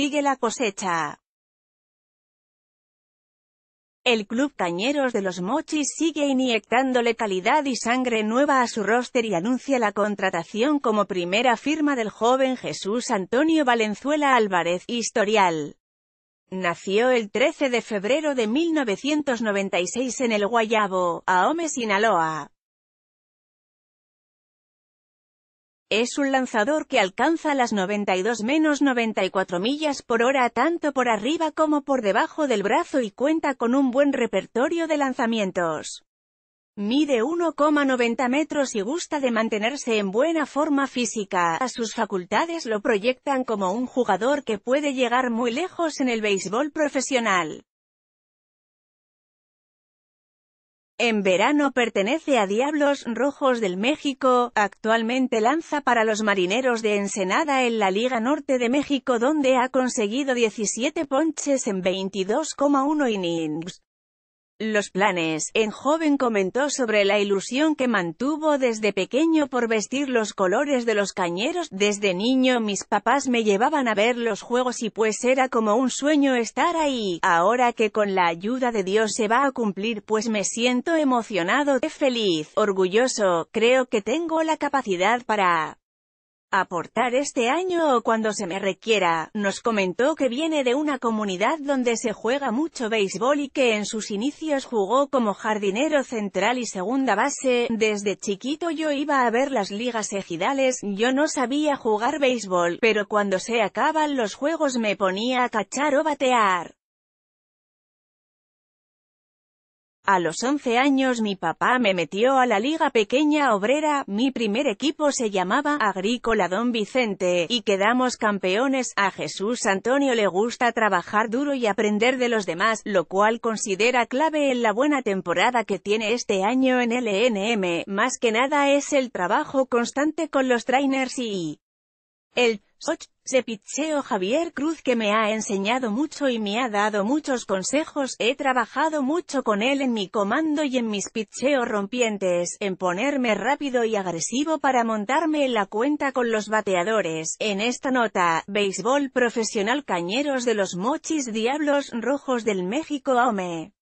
Sigue la cosecha. El club Cañeros de los Mochis sigue inyectándole calidad y sangre nueva a su roster y anuncia la contratación como primera firma del joven Jesús Antonio Valenzuela Álvarez, historial. Nació el 13 de febrero de 1996 en El Guayabo, Ahome, Sinaloa. Es un lanzador que alcanza las 92-94 millas por hora tanto por arriba como por debajo del brazo y cuenta con un buen repertorio de lanzamientos. Mide 1,90 metros y gusta de mantenerse en buena forma física. A sus facultades lo proyectan como un jugador que puede llegar muy lejos en el béisbol profesional. En verano pertenece a Diablos Rojos del México, actualmente lanza para los marineros de Ensenada en la Liga Norte de México donde ha conseguido 17 ponches en 22,1 innings. Los planes, en joven comentó sobre la ilusión que mantuvo desde pequeño por vestir los colores de los cañeros, desde niño mis papás me llevaban a ver los juegos y pues era como un sueño estar ahí, ahora que con la ayuda de Dios se va a cumplir pues me siento emocionado, feliz, orgulloso, creo que tengo la capacidad para aportar este año o cuando se me requiera, nos comentó que viene de una comunidad donde se juega mucho béisbol y que en sus inicios jugó como jardinero central y segunda base, desde chiquito yo iba a ver las ligas ejidales, yo no sabía jugar béisbol, pero cuando se acaban los juegos me ponía a cachar o batear. A los 11 años mi papá me metió a la Liga Pequeña Obrera, mi primer equipo se llamaba Agrícola Don Vicente, y quedamos campeones. A Jesús Antonio le gusta trabajar duro y aprender de los demás, lo cual considera clave en la buena temporada que tiene este año en LNM, e más que nada es el trabajo constante con los trainers y el pitcheó Javier Cruz que me ha enseñado mucho y me ha dado muchos consejos, he trabajado mucho con él en mi comando y en mis pitcheos rompientes, en ponerme rápido y agresivo para montarme en la cuenta con los bateadores. En esta nota, béisbol profesional Cañeros de los Mochis Diablos Rojos del México Aome.